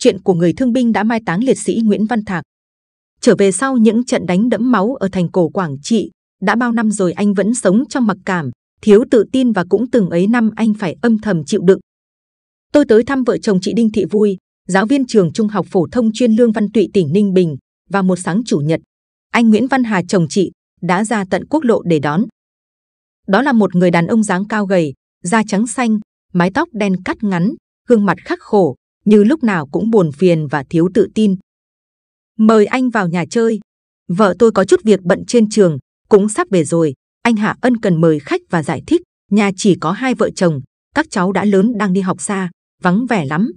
chuyện của người thương binh đã mai táng liệt sĩ Nguyễn Văn Thạc. Trở về sau những trận đánh đẫm máu ở thành cổ Quảng Trị, đã bao năm rồi anh vẫn sống trong mặc cảm, thiếu tự tin và cũng từng ấy năm anh phải âm thầm chịu đựng. Tôi tới thăm vợ chồng chị Đinh Thị Vui, giáo viên trường trung học phổ thông chuyên Lương Văn Tụy tỉnh Ninh Bình, và một sáng chủ nhật, anh Nguyễn Văn Hà chồng chị đã ra tận quốc lộ để đón. Đó là một người đàn ông dáng cao gầy, da trắng xanh, mái tóc đen cắt ngắn, gương mặt khắc khổ, như lúc nào cũng buồn phiền và thiếu tự tin. Mời anh vào nhà chơi. Vợ tôi có chút việc bận trên trường, cũng sắp về rồi. Anh Hạ Ân cần mời khách và giải thích. Nhà chỉ có hai vợ chồng, các cháu đã lớn đang đi học xa, vắng vẻ lắm.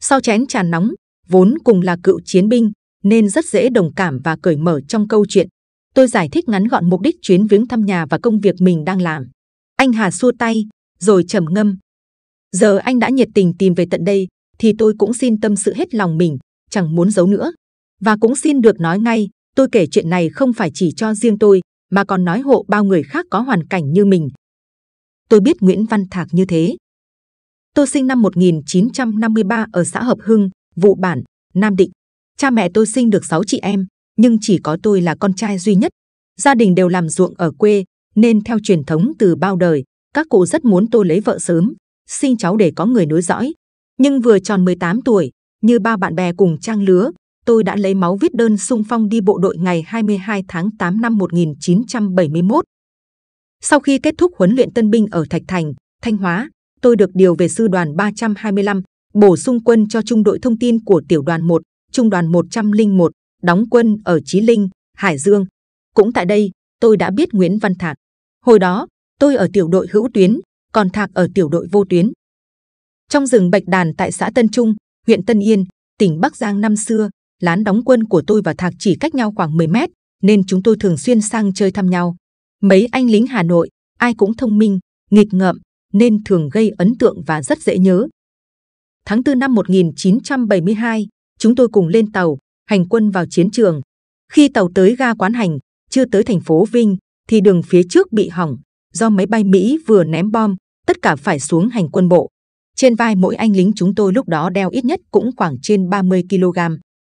Sau chén trà nóng, vốn cùng là cựu chiến binh, nên rất dễ đồng cảm và cởi mở trong câu chuyện. Tôi giải thích ngắn gọn mục đích chuyến viếng thăm nhà và công việc mình đang làm. Anh Hà xua tay, rồi trầm ngâm. Giờ anh đã nhiệt tình tìm về tận đây, thì tôi cũng xin tâm sự hết lòng mình, chẳng muốn giấu nữa. Và cũng xin được nói ngay, tôi kể chuyện này không phải chỉ cho riêng tôi, mà còn nói hộ bao người khác có hoàn cảnh như mình. Tôi biết Nguyễn Văn Thạc như thế. Tôi sinh năm 1953 ở xã Hợp Hưng, Vụ Bản, Nam Định. Cha mẹ tôi sinh được 6 chị em, nhưng chỉ có tôi là con trai duy nhất. Gia đình đều làm ruộng ở quê, nên theo truyền thống từ bao đời, các cụ rất muốn tôi lấy vợ sớm, sinh cháu để có người nối dõi, nhưng vừa tròn 18 tuổi, như ba bạn bè cùng trang lứa, tôi đã lấy máu viết đơn xung phong đi bộ đội ngày 22 tháng 8 năm 1971. Sau khi kết thúc huấn luyện tân binh ở Thạch Thành, Thanh Hóa, tôi được điều về sư đoàn 325, bổ sung quân cho trung đội thông tin của tiểu đoàn 1, trung đoàn 101, đóng quân ở Chí Linh, Hải Dương. Cũng tại đây, tôi đã biết Nguyễn Văn Thạc. Hồi đó, tôi ở tiểu đội hữu tuyến, còn Thạc ở tiểu đội vô tuyến. Trong rừng Bạch Đàn tại xã Tân Trung, huyện Tân Yên, tỉnh Bắc Giang năm xưa, lán đóng quân của tôi và Thạc chỉ cách nhau khoảng 10 mét, nên chúng tôi thường xuyên sang chơi thăm nhau. Mấy anh lính Hà Nội, ai cũng thông minh, nghịch ngợm, nên thường gây ấn tượng và rất dễ nhớ. Tháng 4 năm 1972, chúng tôi cùng lên tàu, hành quân vào chiến trường. Khi tàu tới ga Quán Hành, chưa tới thành phố Vinh, thì đường phía trước bị hỏng, do máy bay Mỹ vừa ném bom, tất cả phải xuống hành quân bộ. Trên vai mỗi anh lính chúng tôi lúc đó đeo ít nhất cũng khoảng trên 30 kg.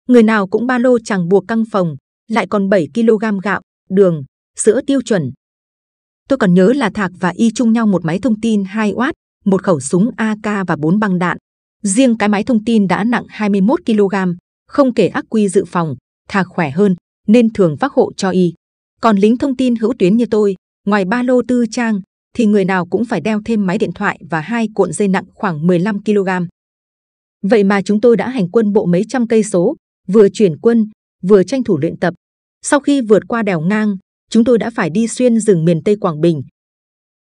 Người nào cũng ba lô chẳng buộc căng phòng, lại còn 7 kg gạo, đường, sữa tiêu chuẩn. Tôi còn nhớ là Thạc và Y chung nhau một máy thông tin 2 watt, một khẩu súng AK và bốn băng đạn. Riêng cái máy thông tin đã nặng 21 kg, không kể ác quy dự phòng, Thạc khỏe hơn nên thường vác hộ cho Y. Còn lính thông tin hữu tuyến như tôi, ngoài ba lô tư trang, thì người nào cũng phải đeo thêm máy điện thoại và hai cuộn dây nặng khoảng 15 kg. Vậy mà chúng tôi đã hành quân bộ mấy trăm cây số, vừa chuyển quân, vừa tranh thủ luyện tập. Sau khi vượt qua đèo ngang, chúng tôi đã phải đi xuyên rừng miền Tây Quảng Bình.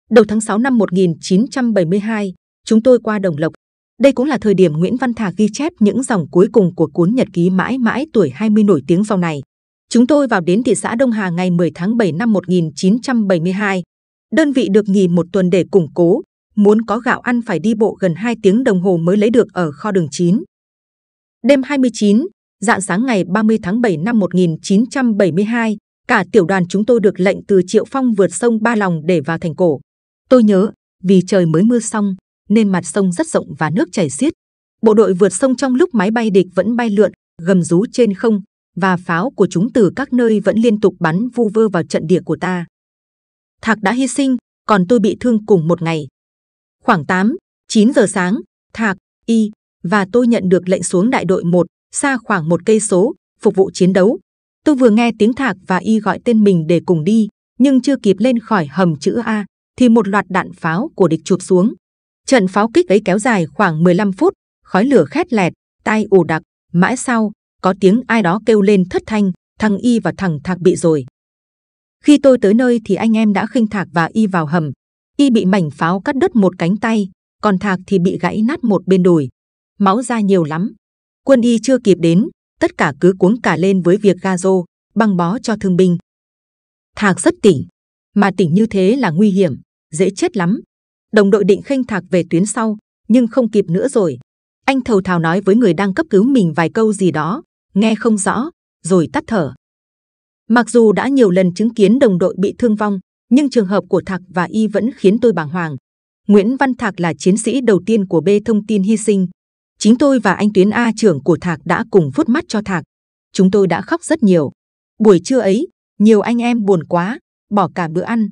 Đầu tháng 6 năm 1972, chúng tôi qua Đồng Lộc. Đây cũng là thời điểm Nguyễn Văn Thà ghi chép những dòng cuối cùng của cuốn nhật ký mãi mãi tuổi 20 nổi tiếng sau này. Chúng tôi vào đến thị xã Đông Hà ngày 10 tháng 7 năm 1972, đơn vị được nghỉ một tuần để củng cố, muốn có gạo ăn phải đi bộ gần 2 tiếng đồng hồ mới lấy được ở kho đường 9. Đêm 29, dạng sáng ngày 30 tháng 7 năm 1972, cả tiểu đoàn chúng tôi được lệnh từ Triệu Phong vượt sông Ba Lòng để vào thành cổ. Tôi nhớ, vì trời mới mưa xong, nên mặt sông rất rộng và nước chảy xiết. Bộ đội vượt sông trong lúc máy bay địch vẫn bay lượn, gầm rú trên không, và pháo của chúng từ các nơi vẫn liên tục bắn vu vơ vào trận địa của ta. Thạc đã hy sinh, còn tôi bị thương cùng một ngày. Khoảng 8, 9 giờ sáng, Thạc, Y và tôi nhận được lệnh xuống đại đội 1, xa khoảng một cây số, phục vụ chiến đấu. Tôi vừa nghe tiếng Thạc và Y gọi tên mình để cùng đi, nhưng chưa kịp lên khỏi hầm chữ A, thì một loạt đạn pháo của địch chụp xuống. Trận pháo kích ấy kéo dài khoảng 15 phút, khói lửa khét lẹt, tai ù đặc. Mãi sau, có tiếng ai đó kêu lên thất thanh, thằng Y và thằng Thạc bị rồi. Khi tôi tới nơi thì anh em đã khinh Thạc và Y vào hầm. Y bị mảnh pháo cắt đứt một cánh tay, còn Thạc thì bị gãy nát một bên đùi. Máu ra nhiều lắm. Quân Y chưa kịp đến, tất cả cứ cuốn cả lên với việc ga rô, băng bó cho thương binh. Thạc rất tỉnh, mà tỉnh như thế là nguy hiểm, dễ chết lắm. Đồng đội định khinh Thạc về tuyến sau, nhưng không kịp nữa rồi. Anh thầu thào nói với người đang cấp cứu mình vài câu gì đó, nghe không rõ, rồi tắt thở. Mặc dù đã nhiều lần chứng kiến đồng đội bị thương vong, nhưng trường hợp của Thạc và Y vẫn khiến tôi bàng hoàng. Nguyễn Văn Thạc là chiến sĩ đầu tiên của B thông tin hy sinh. Chính tôi và anh Tuyến A trưởng của Thạc đã cùng phút mắt cho Thạc. Chúng tôi đã khóc rất nhiều. Buổi trưa ấy, nhiều anh em buồn quá, bỏ cả bữa ăn.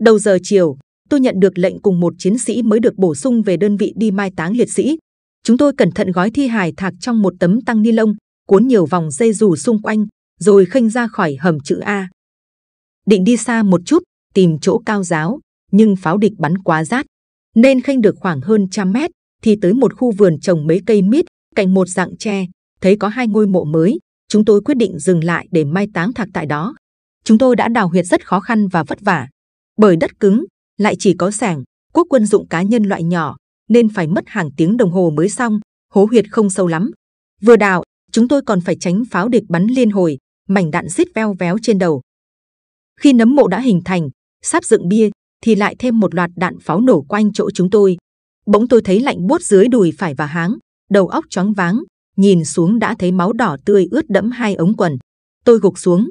Đầu giờ chiều, tôi nhận được lệnh cùng một chiến sĩ mới được bổ sung về đơn vị đi mai táng liệt sĩ. Chúng tôi cẩn thận gói thi hài Thạc trong một tấm tăng ni lông, cuốn nhiều vòng dây dù xung quanh, rồi khênh ra khỏi hầm chữ A. Định đi xa một chút, tìm chỗ cao giáo, nhưng pháo địch bắn quá rát, nên khênh được khoảng hơn trăm mét thì tới một khu vườn trồng mấy cây mít cạnh một dạng tre, thấy có hai ngôi mộ mới, chúng tôi quyết định dừng lại để mai táng thạc tại đó. Chúng tôi đã đào huyệt rất khó khăn và vất vả, bởi đất cứng, lại chỉ có sảng, quốc quân dụng cá nhân loại nhỏ, nên phải mất hàng tiếng đồng hồ mới xong. Hố huyệt không sâu lắm. Vừa đào, chúng tôi còn phải tránh pháo địch bắn liên hồi, mảnh đạn rít veo véo trên đầu. Khi nấm mộ đã hình thành, sắp dựng bia, thì lại thêm một loạt đạn pháo nổ quanh chỗ chúng tôi. Bỗng tôi thấy lạnh buốt dưới đùi phải và háng, đầu óc chóng váng, nhìn xuống đã thấy máu đỏ tươi ướt đẫm hai ống quần. Tôi gục xuống.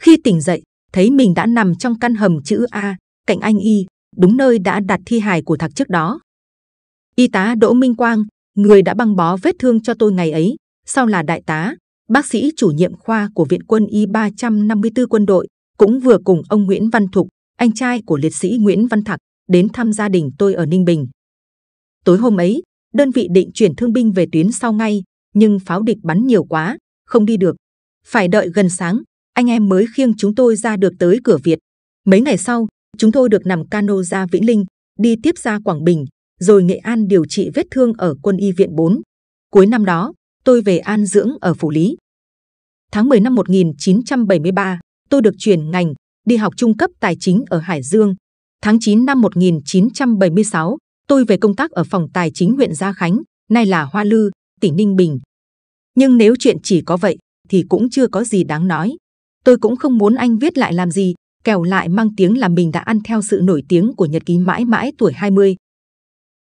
Khi tỉnh dậy, thấy mình đã nằm trong căn hầm chữ A, cạnh anh Y, đúng nơi đã đặt thi hài của thạc trước đó. Y tá Đỗ Minh Quang, người đã băng bó vết thương cho tôi ngày ấy, sau là đại tá, bác sĩ chủ nhiệm khoa của Viện quân y 354 quân đội, cũng vừa cùng ông Nguyễn Văn Thục, anh trai của liệt sĩ Nguyễn Văn Thạc, đến thăm gia đình tôi ở Ninh Bình. Tối hôm ấy, đơn vị định chuyển thương binh về tuyến sau ngay, nhưng pháo địch bắn nhiều quá, không đi được. Phải đợi gần sáng, anh em mới khiêng chúng tôi ra được tới cửa Việt. Mấy ngày sau, chúng tôi được nằm cano ra Vĩnh Linh, đi tiếp ra Quảng Bình, rồi Nghệ An điều trị vết thương ở quân y viện 4. Cuối năm đó, tôi về an dưỡng ở phủ lý. Tháng 10 năm 1973, tôi được chuyển ngành, đi học trung cấp tài chính ở Hải Dương. Tháng 9 năm 1976, tôi về công tác ở phòng tài chính huyện Gia Khánh, nay là Hoa Lư, tỉnh Ninh Bình. Nhưng nếu chuyện chỉ có vậy thì cũng chưa có gì đáng nói. Tôi cũng không muốn anh viết lại làm gì, kèo lại mang tiếng là mình đã ăn theo sự nổi tiếng của nhật ký mãi mãi tuổi 20.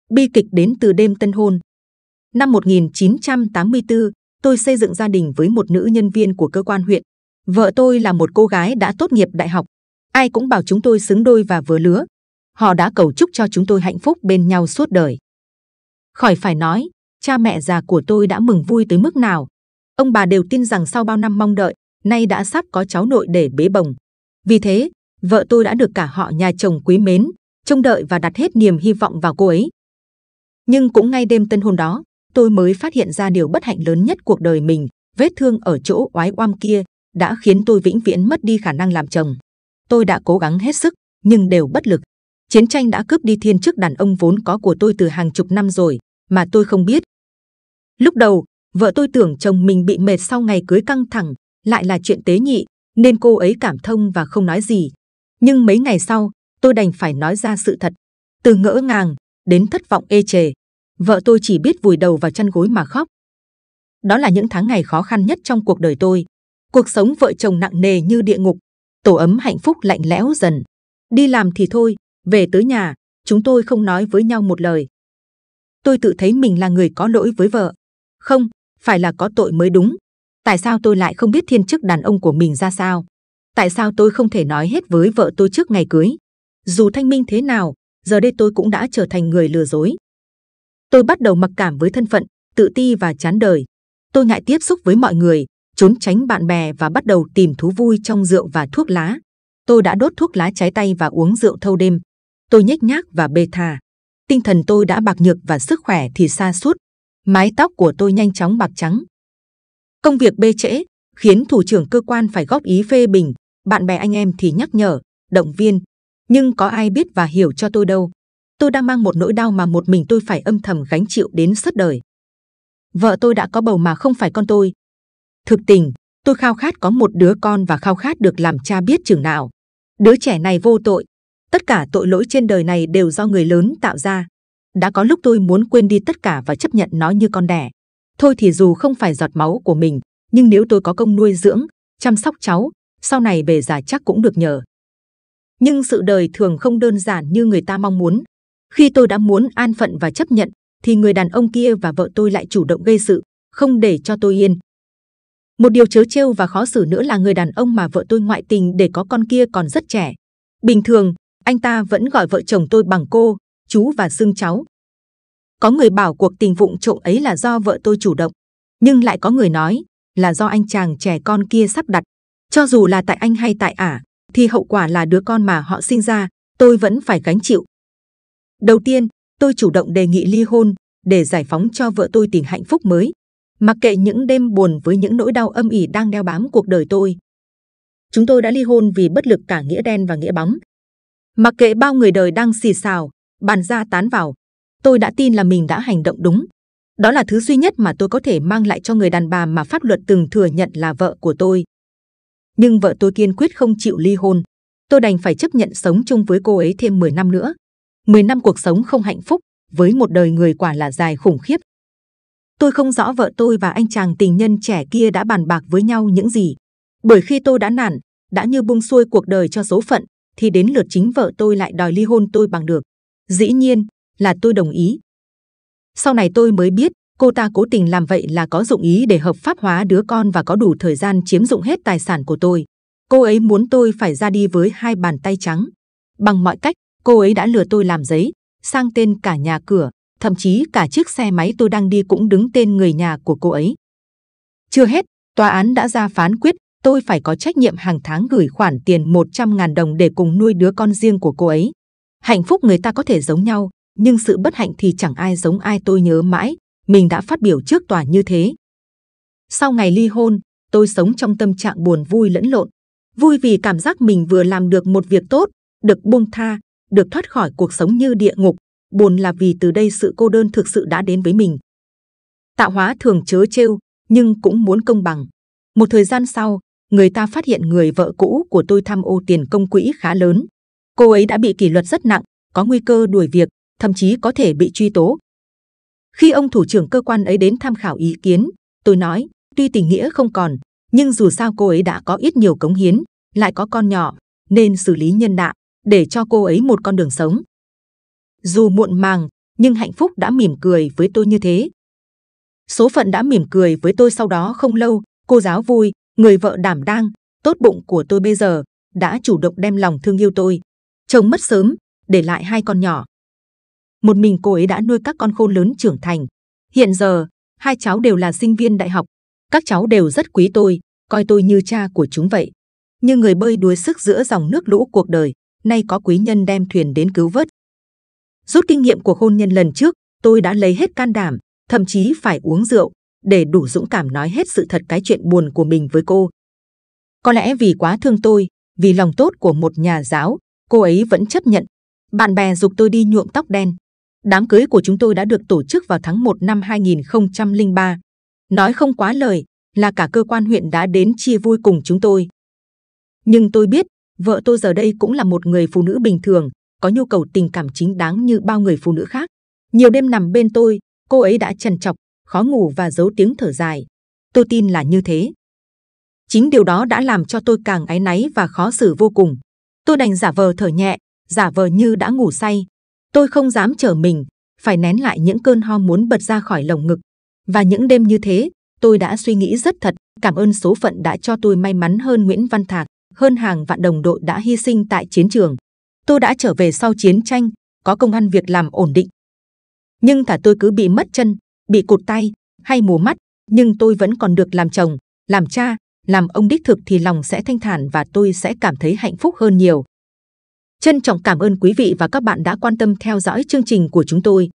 Bi kịch đến từ đêm tân hôn. Năm 1984, tôi xây dựng gia đình với một nữ nhân viên của cơ quan huyện. Vợ tôi là một cô gái đã tốt nghiệp đại học. Ai cũng bảo chúng tôi xứng đôi và vừa lứa. Họ đã cầu chúc cho chúng tôi hạnh phúc bên nhau suốt đời. Khỏi phải nói, cha mẹ già của tôi đã mừng vui tới mức nào. Ông bà đều tin rằng sau bao năm mong đợi, nay đã sắp có cháu nội để bế bồng. Vì thế, vợ tôi đã được cả họ nhà chồng quý mến, trông đợi và đặt hết niềm hy vọng vào cô ấy. Nhưng cũng ngay đêm tân hôn đó, tôi mới phát hiện ra điều bất hạnh lớn nhất cuộc đời mình, vết thương ở chỗ oái oăm kia đã khiến tôi vĩnh viễn mất đi khả năng làm chồng. Tôi đã cố gắng hết sức, nhưng đều bất lực. Chiến tranh đã cướp đi thiên chức đàn ông vốn có của tôi từ hàng chục năm rồi, mà tôi không biết. Lúc đầu, vợ tôi tưởng chồng mình bị mệt sau ngày cưới căng thẳng, lại là chuyện tế nhị, nên cô ấy cảm thông và không nói gì. Nhưng mấy ngày sau, tôi đành phải nói ra sự thật. Từ ngỡ ngàng đến thất vọng ê chề, vợ tôi chỉ biết vùi đầu vào chăn gối mà khóc. Đó là những tháng ngày khó khăn nhất trong cuộc đời tôi. Cuộc sống vợ chồng nặng nề như địa ngục, tổ ấm hạnh phúc lạnh lẽo dần. Đi làm thì thôi, về tới nhà, chúng tôi không nói với nhau một lời. Tôi tự thấy mình là người có lỗi với vợ. Không, phải là có tội mới đúng. Tại sao tôi lại không biết thiên chức đàn ông của mình ra sao? Tại sao tôi không thể nói hết với vợ tôi trước ngày cưới? Dù thanh minh thế nào, giờ đây tôi cũng đã trở thành người lừa dối. Tôi bắt đầu mặc cảm với thân phận, tự ti và chán đời. Tôi ngại tiếp xúc với mọi người, trốn tránh bạn bè và bắt đầu tìm thú vui trong rượu và thuốc lá. Tôi đã đốt thuốc lá trái tay và uống rượu thâu đêm. Tôi nhếch nhác và bê tha. Tinh thần tôi đã bạc nhược và sức khỏe thì xa sút. Mái tóc của tôi nhanh chóng bạc trắng. Công việc bê trễ khiến thủ trưởng cơ quan phải góp ý phê bình, bạn bè anh em thì nhắc nhở, động viên. Nhưng có ai biết và hiểu cho tôi đâu tôi đang mang một nỗi đau mà một mình tôi phải âm thầm gánh chịu đến suốt đời. Vợ tôi đã có bầu mà không phải con tôi. Thực tình, tôi khao khát có một đứa con và khao khát được làm cha biết chừng nào. Đứa trẻ này vô tội. Tất cả tội lỗi trên đời này đều do người lớn tạo ra. Đã có lúc tôi muốn quên đi tất cả và chấp nhận nó như con đẻ. Thôi thì dù không phải giọt máu của mình, nhưng nếu tôi có công nuôi dưỡng, chăm sóc cháu, sau này về già chắc cũng được nhờ. Nhưng sự đời thường không đơn giản như người ta mong muốn. Khi tôi đã muốn an phận và chấp nhận, thì người đàn ông kia và vợ tôi lại chủ động gây sự, không để cho tôi yên. Một điều chớ trêu và khó xử nữa là người đàn ông mà vợ tôi ngoại tình để có con kia còn rất trẻ. Bình thường, anh ta vẫn gọi vợ chồng tôi bằng cô, chú và xương cháu. Có người bảo cuộc tình vụng trộm ấy là do vợ tôi chủ động, nhưng lại có người nói là do anh chàng trẻ con kia sắp đặt. Cho dù là tại anh hay tại ả, thì hậu quả là đứa con mà họ sinh ra, tôi vẫn phải gánh chịu. Đầu tiên, tôi chủ động đề nghị ly hôn để giải phóng cho vợ tôi tìm hạnh phúc mới. Mặc kệ những đêm buồn với những nỗi đau âm ỉ đang đeo bám cuộc đời tôi. Chúng tôi đã ly hôn vì bất lực cả nghĩa đen và nghĩa bóng. Mặc kệ bao người đời đang xì xào, bàn ra tán vào, tôi đã tin là mình đã hành động đúng. Đó là thứ duy nhất mà tôi có thể mang lại cho người đàn bà mà pháp luật từng thừa nhận là vợ của tôi. Nhưng vợ tôi kiên quyết không chịu ly hôn. Tôi đành phải chấp nhận sống chung với cô ấy thêm 10 năm nữa. 10 năm cuộc sống không hạnh phúc với một đời người quả là dài khủng khiếp. Tôi không rõ vợ tôi và anh chàng tình nhân trẻ kia đã bàn bạc với nhau những gì. Bởi khi tôi đã nản, đã như buông xuôi cuộc đời cho số phận, thì đến lượt chính vợ tôi lại đòi ly hôn tôi bằng được. Dĩ nhiên là tôi đồng ý. Sau này tôi mới biết cô ta cố tình làm vậy là có dụng ý để hợp pháp hóa đứa con và có đủ thời gian chiếm dụng hết tài sản của tôi. Cô ấy muốn tôi phải ra đi với hai bàn tay trắng. Bằng mọi cách, cô ấy đã lừa tôi làm giấy, sang tên cả nhà cửa, thậm chí cả chiếc xe máy tôi đang đi cũng đứng tên người nhà của cô ấy. Chưa hết, tòa án đã ra phán quyết tôi phải có trách nhiệm hàng tháng gửi khoản tiền 100.000 đồng để cùng nuôi đứa con riêng của cô ấy. Hạnh phúc người ta có thể giống nhau, nhưng sự bất hạnh thì chẳng ai giống ai tôi nhớ mãi, mình đã phát biểu trước tòa như thế. Sau ngày ly hôn, tôi sống trong tâm trạng buồn vui lẫn lộn. Vui vì cảm giác mình vừa làm được một việc tốt, được buông tha, được thoát khỏi cuộc sống như địa ngục, buồn là vì từ đây sự cô đơn thực sự đã đến với mình. Tạo hóa thường chớ trêu, nhưng cũng muốn công bằng. Một thời gian sau, người ta phát hiện người vợ cũ của tôi tham ô tiền công quỹ khá lớn. Cô ấy đã bị kỷ luật rất nặng, có nguy cơ đuổi việc, thậm chí có thể bị truy tố. Khi ông thủ trưởng cơ quan ấy đến tham khảo ý kiến, tôi nói, tuy tình nghĩa không còn, nhưng dù sao cô ấy đã có ít nhiều cống hiến, lại có con nhỏ, nên xử lý nhân đạo để cho cô ấy một con đường sống. Dù muộn màng, nhưng hạnh phúc đã mỉm cười với tôi như thế. Số phận đã mỉm cười với tôi sau đó không lâu, cô giáo vui, người vợ đảm đang, tốt bụng của tôi bây giờ, đã chủ động đem lòng thương yêu tôi. Chồng mất sớm, để lại hai con nhỏ. Một mình cô ấy đã nuôi các con khôn lớn trưởng thành. Hiện giờ, hai cháu đều là sinh viên đại học. Các cháu đều rất quý tôi, coi tôi như cha của chúng vậy. Như người bơi đuối sức giữa dòng nước lũ cuộc đời nay có quý nhân đem thuyền đến cứu vớt. Rút kinh nghiệm của hôn nhân lần trước, tôi đã lấy hết can đảm, thậm chí phải uống rượu để đủ dũng cảm nói hết sự thật cái chuyện buồn của mình với cô. Có lẽ vì quá thương tôi, vì lòng tốt của một nhà giáo, cô ấy vẫn chấp nhận. Bạn bè dục tôi đi nhuộm tóc đen. Đám cưới của chúng tôi đã được tổ chức vào tháng 1 năm 2003. Nói không quá lời là cả cơ quan huyện đã đến chia vui cùng chúng tôi. Nhưng tôi biết vợ tôi giờ đây cũng là một người phụ nữ bình thường, có nhu cầu tình cảm chính đáng như bao người phụ nữ khác. Nhiều đêm nằm bên tôi, cô ấy đã trần chọc, khó ngủ và giấu tiếng thở dài. Tôi tin là như thế. Chính điều đó đã làm cho tôi càng áy náy và khó xử vô cùng. Tôi đành giả vờ thở nhẹ, giả vờ như đã ngủ say. Tôi không dám trở mình, phải nén lại những cơn ho muốn bật ra khỏi lồng ngực. Và những đêm như thế, tôi đã suy nghĩ rất thật, cảm ơn số phận đã cho tôi may mắn hơn Nguyễn Văn Thạc hơn hàng vạn đồng đội đã hy sinh tại chiến trường. Tôi đã trở về sau chiến tranh, có công ăn việc làm ổn định. Nhưng thả tôi cứ bị mất chân, bị cụt tay hay mù mắt, nhưng tôi vẫn còn được làm chồng, làm cha, làm ông đích thực thì lòng sẽ thanh thản và tôi sẽ cảm thấy hạnh phúc hơn nhiều. Trân trọng cảm ơn quý vị và các bạn đã quan tâm theo dõi chương trình của chúng tôi.